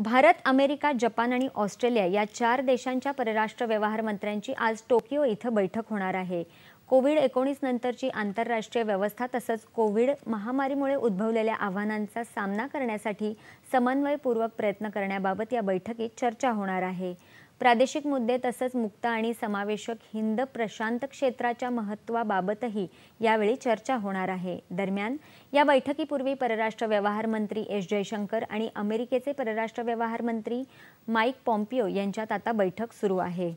Bharat America Japan आणि Australia या चार देशांच्या परराष्ट्र व्यवहार मंत्र्यांची आज टोकियो इथं बैठक होणार आहे कोविड एकोणीस नंतरची आंतरराष्ट्रीय व्यवस्था तसंच कोविड महामारीमुळे उद्भवलेल्या आव्हानांचा सामना करण्यासाठी समन्वयपूर्वक प्रयत्न करण्याबाबत या बैठकीत चर्चा होणार आहे प्रादेशिक मुद्दे तसंच मुक्त आणि समावेशक हिंद प्रशांत क्षेत्राच्या महत्त्वाबाबतही यावेळी चर्चा होणार आहे दरम्यान या बैठकीपूर्वी परराष्ट्र व्यवहार मंत्री एस जयशंकर आणि अमेरिकेचे परराष्ट्र व्यवहार मंत्री माईक पॉम्पिओ यांच्यात आता बैठक सुरू आहे